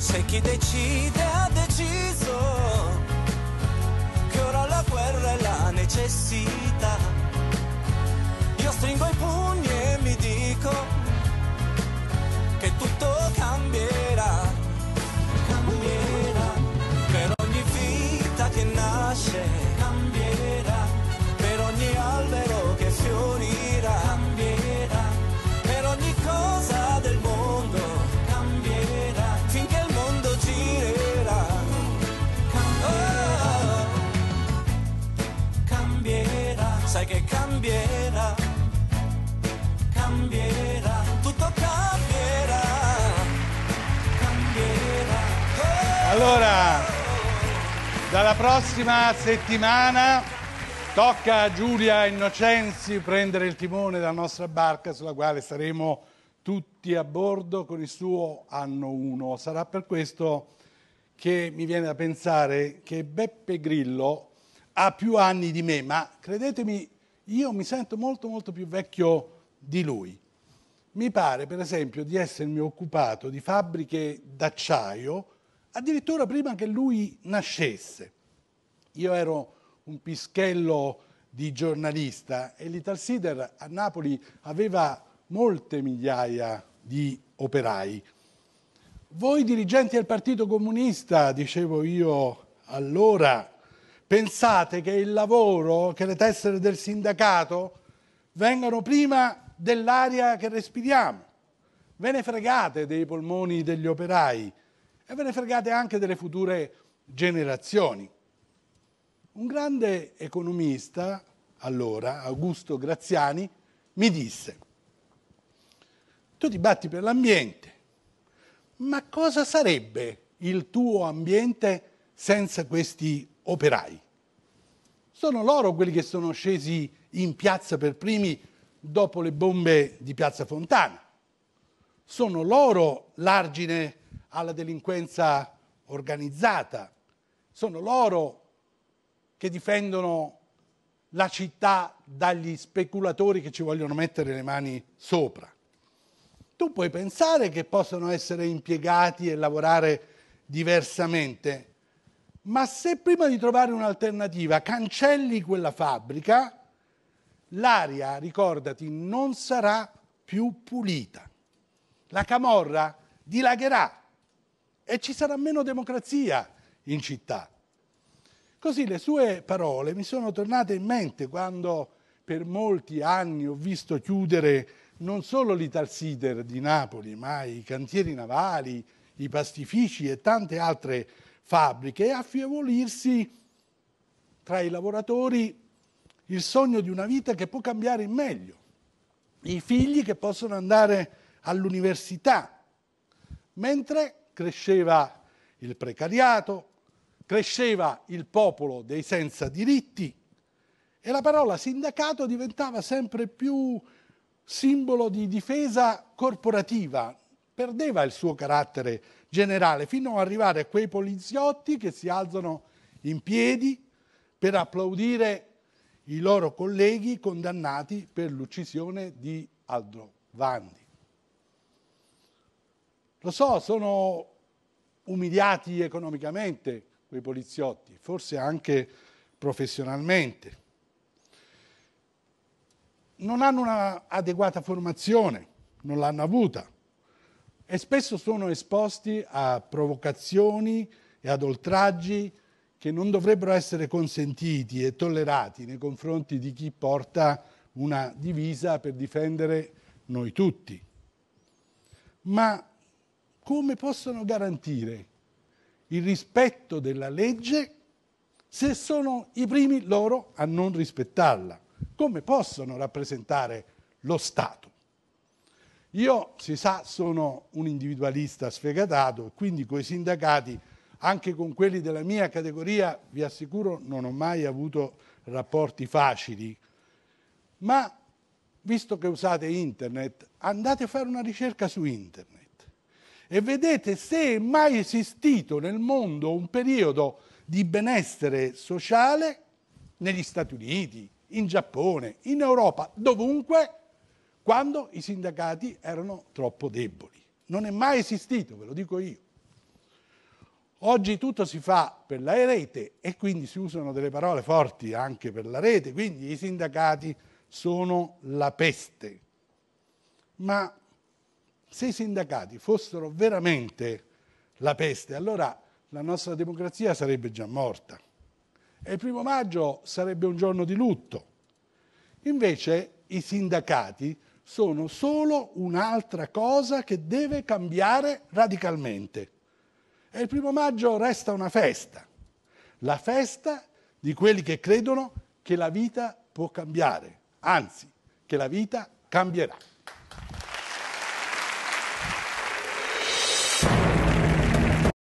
se chi decide, ha deciso che ora la guerra è la necessità. Io stringo i pugni e mi dico che tutto cambia. Allora, dalla prossima settimana tocca a Giulia Innocenzi prendere il timone della nostra barca sulla quale saremo tutti a bordo con il suo anno 1. Sarà per questo che mi viene da pensare che Beppe Grillo ha più anni di me, ma credetemi, io mi sento molto molto più vecchio di lui. Mi pare, per esempio, di essermi occupato di fabbriche d'acciaio addirittura prima che lui nascesse. Io ero un pischello di giornalista e l'Ital Sider a Napoli aveva molte migliaia di operai. Voi dirigenti del Partito Comunista, dicevo io allora, pensate che il lavoro, che le tessere del sindacato vengano prima dell'aria che respiriamo. Ve ne fregate dei polmoni degli operai e ve ne fregate anche delle future generazioni. Un grande economista, allora, Augusto Graziani, mi disse, tu ti batti per l'ambiente, ma cosa sarebbe il tuo ambiente senza questi operai? Sono loro quelli che sono scesi in piazza per primi dopo le bombe di Piazza Fontana. Sono loro l'argine alla delinquenza organizzata. Sono loro che difendono la città dagli speculatori che ci vogliono mettere le mani sopra. Tu puoi pensare che possano essere impiegati e lavorare diversamente, ma se prima di trovare un'alternativa cancelli quella fabbrica, l'aria, ricordati, non sarà più pulita. La camorra dilagherà e ci sarà meno democrazia in città. Così le sue parole mi sono tornate in mente quando per molti anni ho visto chiudere non solo l'Italsider di Napoli, ma i cantieri navali, i pastifici e tante altre fabbriche e affievolirsi tra i lavoratori il sogno di una vita che può cambiare in meglio, i figli che possono andare all'università, mentre cresceva il precariato, cresceva il popolo dei senza diritti e la parola sindacato diventava sempre più simbolo di difesa corporativa, perdeva il suo carattere generale fino ad arrivare a quei poliziotti che si alzano in piedi per applaudire i loro colleghi condannati per l'uccisione di Aldo Vandi. Lo so, sono umiliati economicamente quei poliziotti, forse anche professionalmente. Non hanno un'adeguata formazione, non l'hanno avuta e spesso sono esposti a provocazioni e ad oltraggi che non dovrebbero essere consentiti e tollerati nei confronti di chi porta una divisa per difendere noi tutti. Ma come possono garantire il rispetto della legge se sono i primi loro a non rispettarla? Come possono rappresentare lo Stato? Io, si sa, sono un individualista sfegatato, quindi coi sindacati, anche con quelli della mia categoria, vi assicuro, non ho mai avuto rapporti facili. Ma, visto che usate internet, andate a fare una ricerca su internet e vedete se è mai esistito nel mondo un periodo di benessere sociale negli Stati Uniti, in Giappone, in Europa, dovunque, quando i sindacati erano troppo deboli. Non è mai esistito, ve lo dico io. Oggi tutto si fa per la rete e quindi si usano delle parole forti anche per la rete, quindi i sindacati sono la peste. Ma se i sindacati fossero veramente la peste, allora la nostra democrazia sarebbe già morta e il primo maggio sarebbe un giorno di lutto. Invece i sindacati sono solo un'altra cosa che deve cambiare radicalmente. E il primo maggio resta una festa, la festa di quelli che credono che la vita può cambiare, anzi che la vita cambierà.